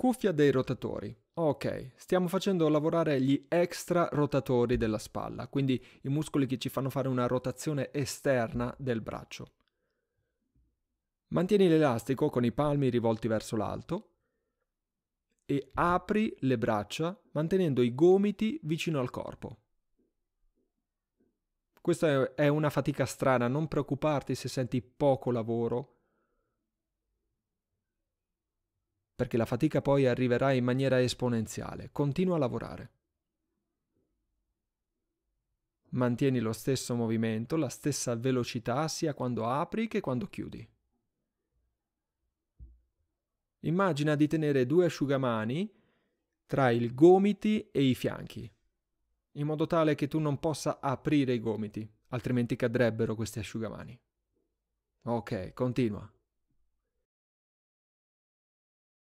Cuffia dei rotatori. Ok, stiamo facendo lavorare gli extra rotatori della spalla, quindi i muscoli che ci fanno fare una rotazione esterna del braccio. Mantieni l'elastico con i palmi rivolti verso l'alto e apri le braccia mantenendo i gomiti vicino al corpo. Questa è una fatica strana, non preoccuparti se senti poco lavoro perché la fatica poi arriverà in maniera esponenziale. Continua a lavorare. Mantieni lo stesso movimento, la stessa velocità sia quando apri che quando chiudi. Immagina di tenere due asciugamani tra i gomiti e i fianchi, in modo tale che tu non possa aprire i gomiti, altrimenti cadrebbero questi asciugamani. Ok, continua.